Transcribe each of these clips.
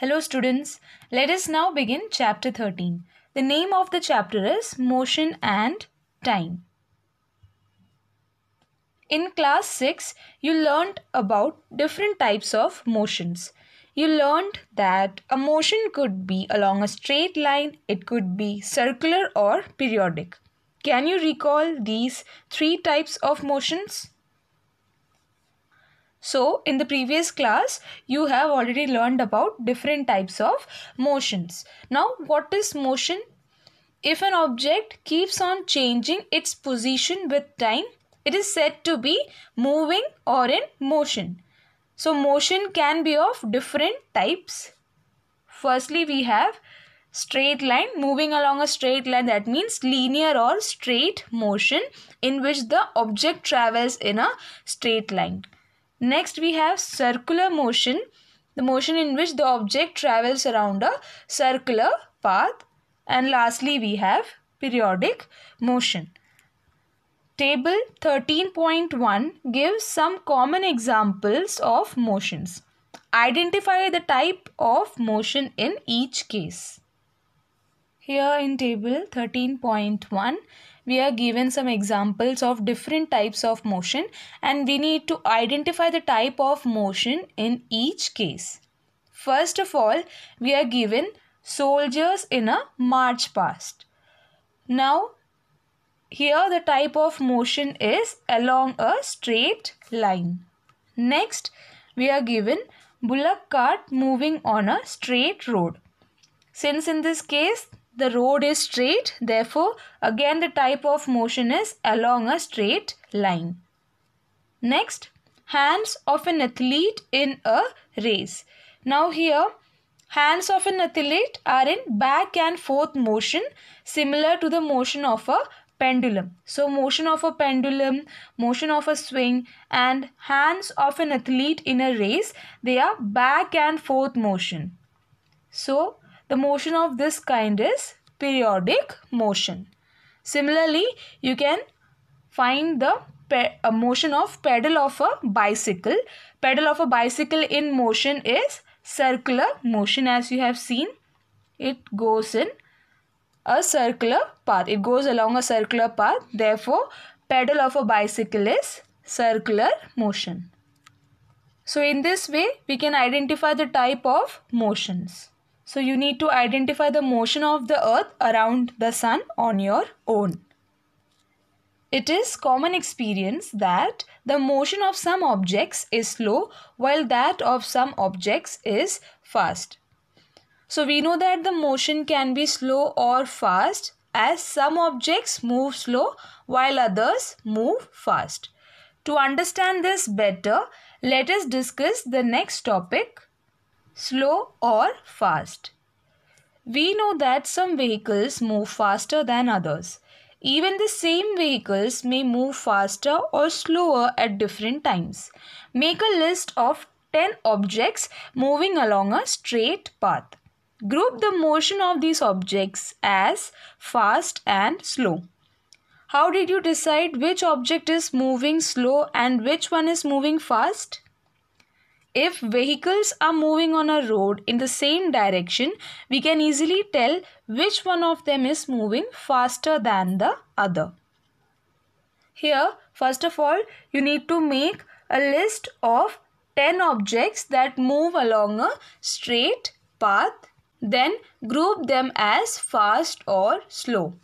Hello students, let us now begin chapter 13. The name of the chapter is Motion and Time. In class 6, you learned about different types of motions. You learned that a motion could be along a straight line, it could be circular or periodic. Can you recall these three types of motions? So in the previous class, you have already learned about different types of motions. Now what is motion? If an object keeps on changing its position with time, it is said to be moving or in motion. So motion can be of different types. Firstly, we have straight line moving along a straight line that means linear or straight motion in which the object travels in a straight line Next we have circular motion, the motion in which the object travels around a circular path. And lastly we have periodic motion. Table 13.1 gives some common examples of motions. Identify the type of motion in each case. Here in table 13.1, we are given some examples of different types of motion and we need to identify the type of motion in each case. First of all, we are given soldiers in a march past. Now, here the type of motion is along a straight line. Next, we are given bullock cart moving on a straight road. Since in this case the road is straight therefore again the type of motion is along a straight line. Next hands of an athlete in a race. Now here hands of an athlete are in back and forth motion similar to the motion of a pendulum. So motion of a pendulum, motion of a swing and hands of an athlete in a race they are back and forth motion. So the motion of this kind is periodic motion. Similarly, you can find the motion of pedal of a bicycle. Pedal of a bicycle in motion is circular motion as you have seen. It goes in a circular path. It goes along a circular path. Therefore, pedal of a bicycle is circular motion. So in this way, we can identify the type of motions. So you need to identify the motion of the earth around the sun on your own. It is common experience that the motion of some objects is slow while that of some objects is fast. So we know that the motion can be slow or fast as some objects move slow while others move fast. To understand this better, let us discuss the next topic slow or fast. We know that some vehicles move faster than others. Even the same vehicles may move faster or slower at different times. Make a list of 10 objects moving along a straight path. Group the motion of these objects as fast and slow. How did you decide which object is moving slow and which one is moving fast? If vehicles are moving on a road in the same direction, we can easily tell which one of them is moving faster than the other. Here, first of all, you need to make a list of 10 objects that move along a straight path. Then group them as fast or slow.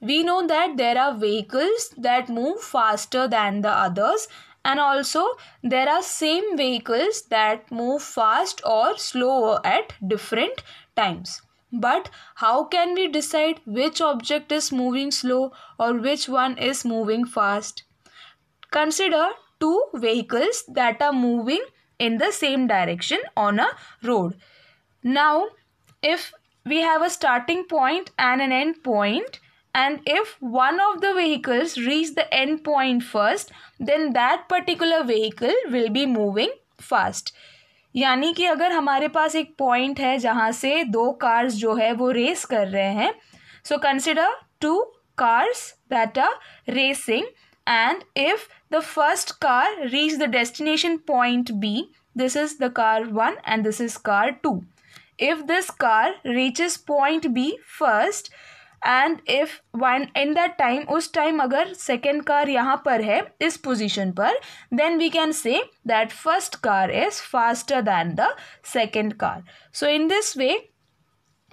We know that there are vehicles that move faster than the others and also there are same vehicles that move fast or slower at different times but how can we decide which object is moving slow or which one is moving fast consider two vehicles that are moving in the same direction on a road now if we have a starting point and an end point and if one of the vehicles reach the end point first then that particular vehicle will be moving fast यानी कि अगर हमारे पास एक point है जहाँ से दो cars जो है वो रेस कर रहे हैं so consider two cars that are racing and if the first car reach the destination point B, this is the car 1 and this is car 2. If this car reaches point B first, And if one in that time, उस time अगर second car यहाँ पर है इस position पर then we can say that first car is faster than the second car so in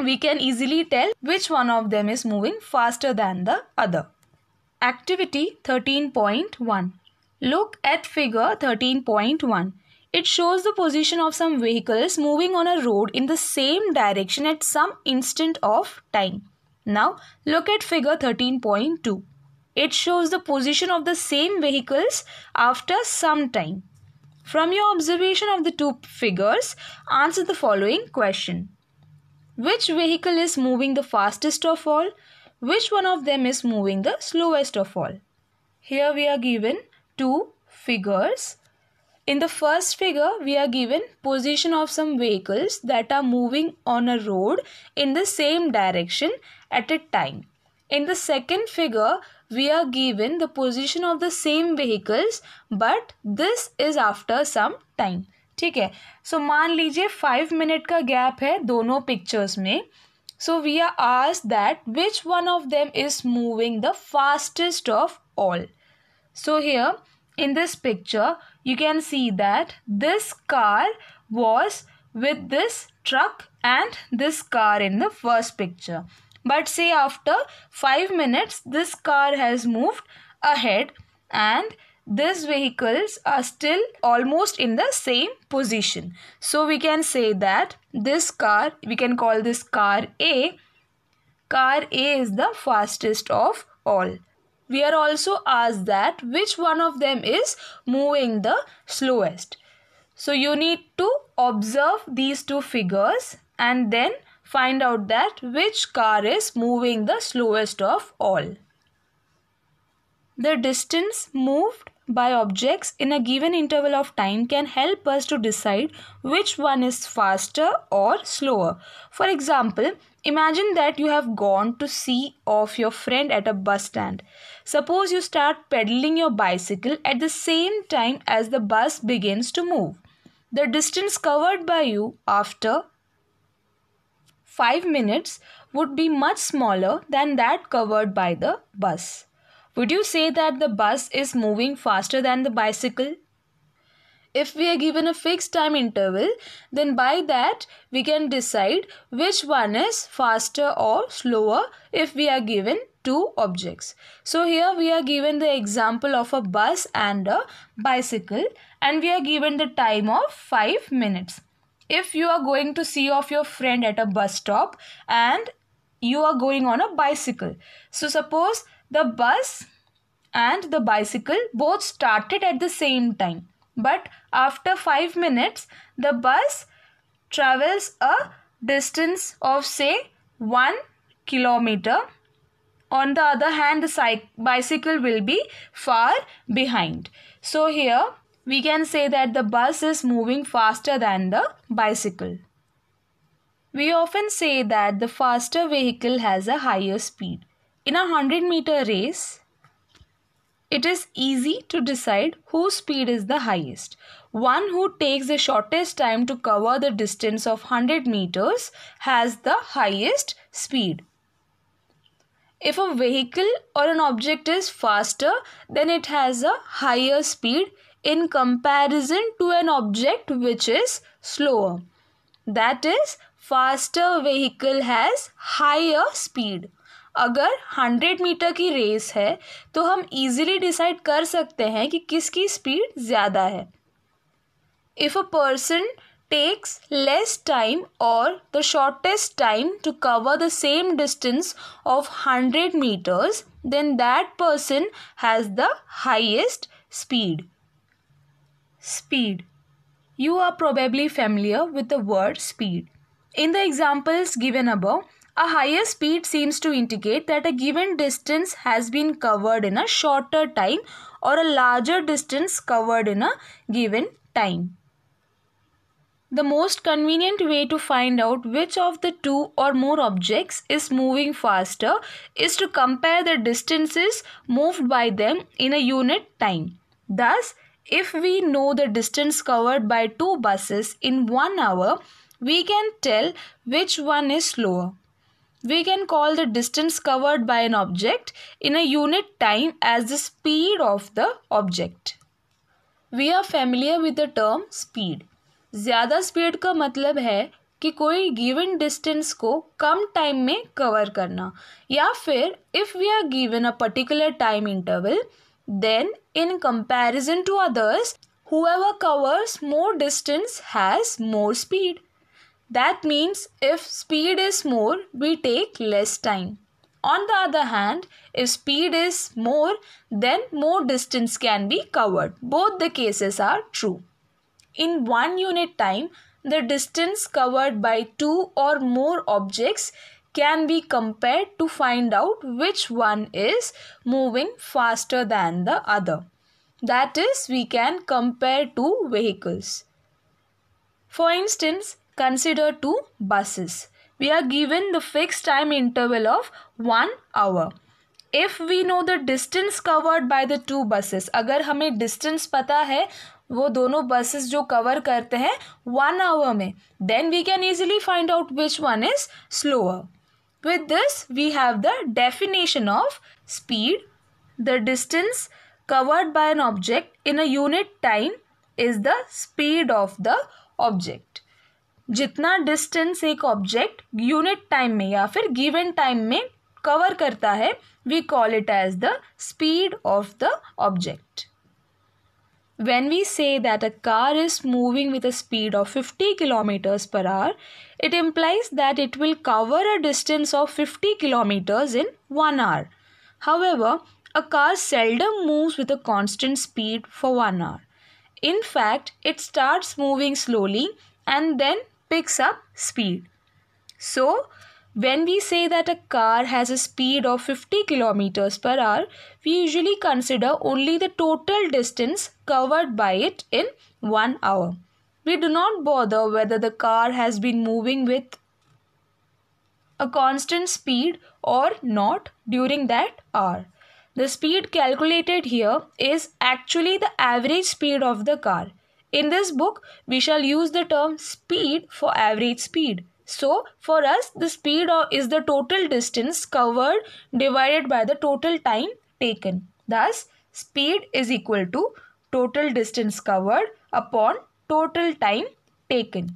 we can easily tell which one of them is moving faster than the other. Activity 13.1 Look at figure 13.1. It shows the position of some vehicles moving on a road in the same direction at some instant of time. Now look at figure 13.2. It shows the position of the same vehicles after some time. From your observation of the two figures, answer the following question. Which vehicle is moving the fastest of all? Which one of them is moving the slowest of all? Here we are given two figures in the first figure, we are given position of some vehicles that are moving on a road in the same direction at a time. In the second figure, we are given the position of the same vehicles but this is after some time. ठीक है सो so, मान लीजिए five minute का gap है दोनों pictures में so we are asked that which one of them is moving the fastest of all so here in this picture you can see that this car was with this truck and this car in the first picture but say after 5 minutes this car has moved ahead and these vehicles are still almost in the same position so we can say that this car we can call this car a car a is the fastest of all we are also asked that which one of them is moving the slowest. So you need to observe these two figures and then find out that which car is moving the slowest of all. The distance moved by objects in a given interval of time can help us to decide which one is faster or slower. For example, Imagine that you have gone to see off your friend at a bus stand. Suppose you start pedaling your bicycle at the same time as the bus begins to move. The distance covered by you after 5 minutes would be much smaller than that covered by the bus. Would you say that the bus is moving faster than the bicycle? If we are given a fixed time interval, then by that we can decide which one is faster or slower if we are given two objects. So here we are given the example of a bus and a bicycle and we are given the time of 5 minutes. If you are going to see off your friend at a bus stop and you are going on a bicycle. So suppose the bus and the bicycle both started at the same time but after 5 minutes the bus travels a distance of say 1 kilometer on the other hand the bicycle will be far behind so here we can say that the bus is moving faster than the bicycle we often say that the faster vehicle has a higher speed in a 100 meter race it is easy to decide whose speed is the highest. One who takes the shortest time to cover the distance of 100 meters has the highest speed. If a vehicle or an object is faster, then it has a higher speed in comparison to an object which is slower. That is, faster vehicle has higher speed. अगर hundred metre की race है तो हम easily decide कर सकते हैं कि किसकी स्पीड ज़्यादा है if a person takes less time और the shortest time to cover the same distance of hundred metres then that person has the highest speed speed you are probably familiar with the word speed in the examples given about A higher speed seems to indicate that a given distance has been covered in a shorter time or a larger distance covered in a given time. The most convenient way to find out which of the two or more objects is moving faster is to compare the distances moved by them in a unit time. Thus, if we know the distance covered by two buses in one hour, we can tell which one is slower we can call the distance covered by an object in a unit time as the speed of the object. We are familiar with the term speed. ज़्यादा speed का मतलब है कि कोई given distance को कम time में cover करना या फिर if we are given a particular time interval, then in comparison to others, whoever covers more distance has more speed. That means if speed is more, we take less time. On the other hand, if speed is more, then more distance can be covered. Both the cases are true. In one unit time, the distance covered by two or more objects can be compared to find out which one is moving faster than the other. That is, we can compare two vehicles. For instance, consider two buses. We are given the fixed time interval of 1 hour. If we know the distance covered by the two buses अगर हमें distance पता है वो दोनों buses जो cover करते हैं one hour में then we can easily find out which one is slower with this we have the definition of speed the distance covered by an object in a unit time is the speed of the object जितना distance एक object unit time में या फिर given time में cover करता है we call it as the speed of the object when we say that a car is moving with a speed of 50 kilometers per hour it implies that it will cover a distance of 50 kilometers in 1 hour however a car seldom moves with a constant speed for 1 hour in fact it starts moving slowly and then picks up speed. So, when we say that a car has a speed of 50 kilometers per hour, we usually consider only the total distance covered by it in one hour. We do not bother whether the car has been moving with a constant speed or not during that hour. The speed calculated here is actually the average speed of the car. In this book, we shall use the term speed for average speed. So, for us, the speed is the total distance covered divided by the total time taken. Thus, speed is equal to total distance covered upon total time taken.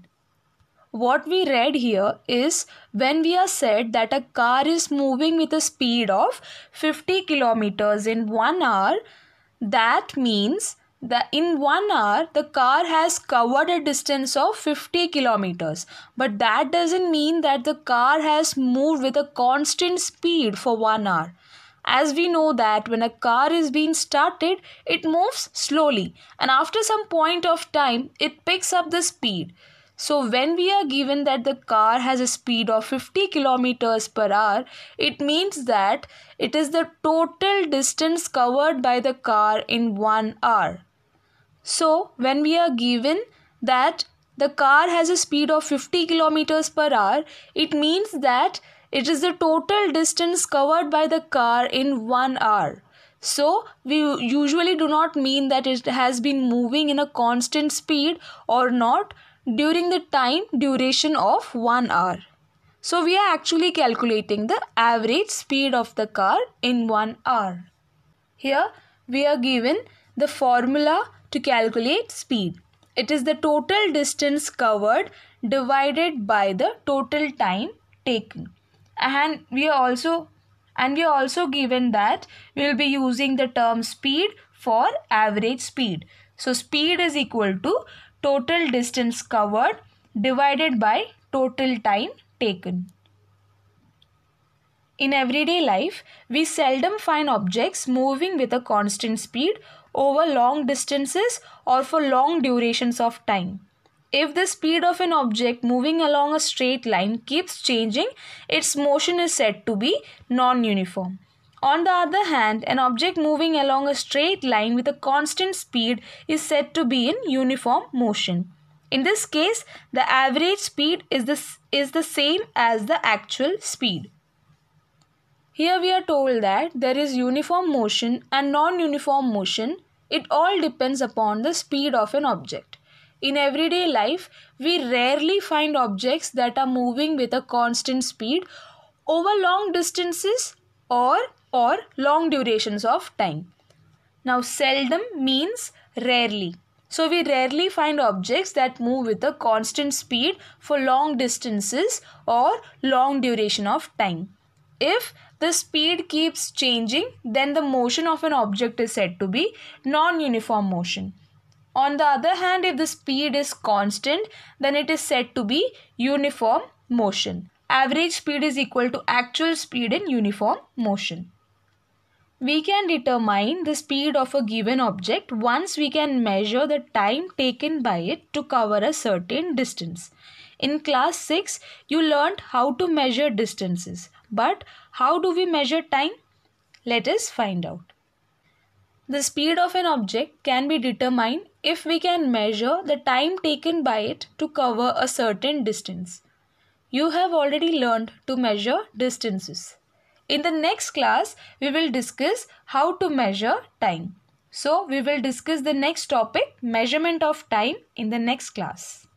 What we read here is when we are said that a car is moving with a speed of 50 kilometers in 1 hour, that means the in one hour the car has covered a distance of 50 kilometers but that doesn't mean that the car has moved with a constant speed for one hour as we know that when a car is being started it moves slowly and after some point of time it picks up the speed so when we are given that the car has a speed of 50 kilometers per hour it means that it is the total distance covered by the car in 1 hour so when we are given that the car has a speed of 50 kilometers per hour, it means that it is the total distance covered by the car in one hour. So, we usually do not mean that it has been moving in a constant speed or not during the time duration of 1 hour. So, we are actually calculating the average speed of the car in 1 hour. Here, we are given the formula to calculate speed. It is the total distance covered divided by the total time taken. And we are also and we are also given that we will be using the term speed for average speed. So speed is equal to total distance covered divided by total time taken. In everyday life, we seldom find objects moving with a constant speed over long distances or for long durations of time. If the speed of an object moving along a straight line keeps changing, its motion is said to be non uniform. On the other hand, an object moving along a straight line with a constant speed is said to be in uniform motion. In this case, the average speed is the, is the same as the actual speed. Here we are told that there is uniform motion and non-uniform motion. It all depends upon the speed of an object. In everyday life, we rarely find objects that are moving with a constant speed over long distances or or long durations of time. Now seldom means rarely. So we rarely find objects that move with a constant speed for long distances or long duration of time. If the speed keeps changing, then the motion of an object is said to be non-uniform motion. On the other hand, if the speed is constant, then it is said to be uniform motion. Average speed is equal to actual speed in uniform motion. We can determine the speed of a given object once we can measure the time taken by it to cover a certain distance. In class 6, you learned how to measure distances. But how do we measure time? Let us find out. The speed of an object can be determined if we can measure the time taken by it to cover a certain distance. You have already learned to measure distances. In the next class, we will discuss how to measure time. So, we will discuss the next topic, measurement of time, in the next class.